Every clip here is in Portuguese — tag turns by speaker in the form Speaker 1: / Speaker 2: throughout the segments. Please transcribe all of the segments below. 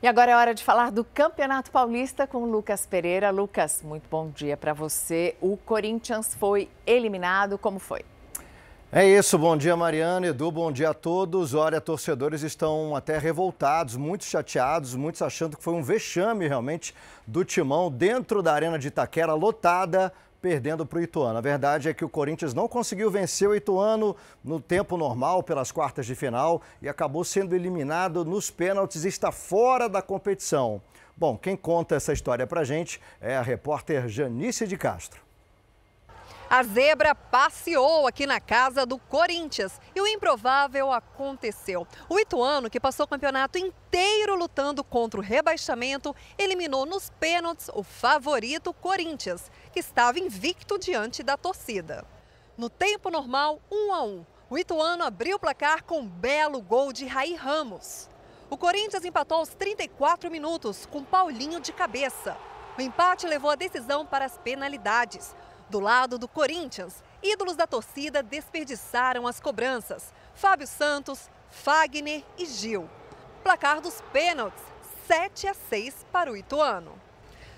Speaker 1: E agora é hora de falar do Campeonato Paulista com Lucas Pereira. Lucas, muito bom dia para você. O Corinthians foi eliminado, como foi?
Speaker 2: É isso, bom dia Mariana, Edu, bom dia a todos. Olha, torcedores estão até revoltados, muito chateados, muitos achando que foi um vexame realmente do Timão dentro da Arena de Itaquera, lotada, perdendo para o Ituano. A verdade é que o Corinthians não conseguiu vencer o Ituano no tempo normal pelas quartas de final e acabou sendo eliminado nos pênaltis e está fora da competição. Bom, quem conta essa história para gente é a repórter Janice de Castro.
Speaker 1: A zebra passeou aqui na casa do Corinthians e o improvável aconteceu. O ituano, que passou o campeonato inteiro lutando contra o rebaixamento, eliminou nos pênaltis o favorito Corinthians, que estava invicto diante da torcida. No tempo normal, 1 um a 1, um, o ituano abriu o placar com um belo gol de Raí Ramos. O Corinthians empatou aos 34 minutos com Paulinho de cabeça. O empate levou a decisão para as penalidades. Do lado do Corinthians, ídolos da torcida desperdiçaram as cobranças. Fábio Santos, Fagner e Gil. Placar dos pênaltis, 7 a 6 para o Ituano.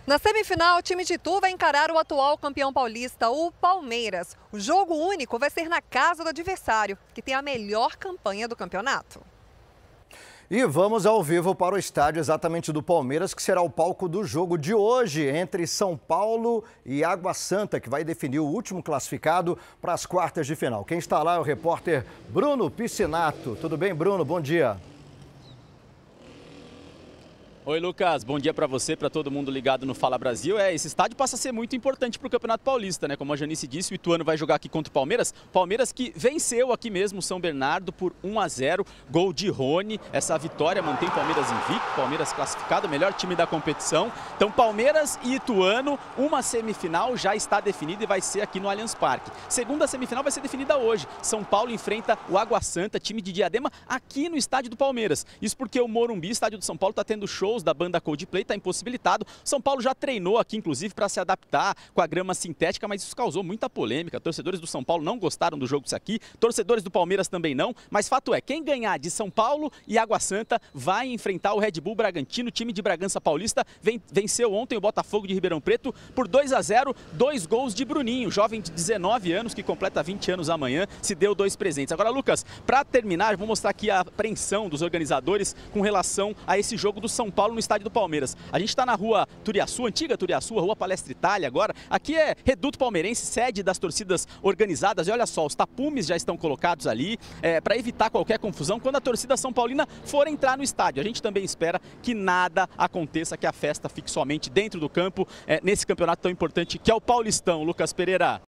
Speaker 1: Na semifinal, o time de Itu vai encarar o atual campeão paulista, o Palmeiras. O jogo único vai ser na casa do adversário, que tem a melhor campanha do campeonato.
Speaker 2: E vamos ao vivo para o estádio exatamente do Palmeiras, que será o palco do jogo de hoje entre São Paulo e Água Santa, que vai definir o último classificado para as quartas de final. Quem está lá é o repórter Bruno Piscinato. Tudo bem, Bruno? Bom dia.
Speaker 3: Oi, Lucas. Bom dia para você, para todo mundo ligado no Fala Brasil. É, esse estádio passa a ser muito importante para o Campeonato Paulista, né? Como a Janice disse, o Ituano vai jogar aqui contra o Palmeiras. Palmeiras que venceu aqui mesmo o São Bernardo por 1 a 0, gol de Rony. Essa vitória mantém o Palmeiras invicto, Palmeiras classificado, melhor time da competição. Então, Palmeiras e Ituano, uma semifinal já está definida e vai ser aqui no Allianz Parque. Segunda semifinal vai ser definida hoje. São Paulo enfrenta o Água Santa, time de Diadema, aqui no estádio do Palmeiras. Isso porque o Morumbi, estádio do São Paulo, está tendo show shows da banda Coldplay está impossibilitado. São Paulo já treinou aqui, inclusive, para se adaptar com a grama sintética, mas isso causou muita polêmica. Torcedores do São Paulo não gostaram do jogo disso aqui, torcedores do Palmeiras também não. Mas fato é, quem ganhar de São Paulo e Água Santa vai enfrentar o Red Bull Bragantino. O time de Bragança Paulista venceu ontem o Botafogo de Ribeirão Preto por 2 a 0, dois gols de Bruninho, jovem de 19 anos que completa 20 anos amanhã, se deu dois presentes. Agora, Lucas, para terminar, vou mostrar aqui a apreensão dos organizadores com relação a esse jogo do São Paulo Paulo, no estádio do Palmeiras. A gente está na rua Turiaçu, antiga Turiaçu, a rua Palestra Itália agora. Aqui é Reduto Palmeirense, sede das torcidas organizadas. E olha só, os tapumes já estão colocados ali é, para evitar qualquer confusão quando a torcida São Paulina for entrar no estádio. A gente também espera que nada aconteça, que a festa fique somente dentro do campo, é, nesse campeonato tão importante que é o Paulistão, Lucas Pereira.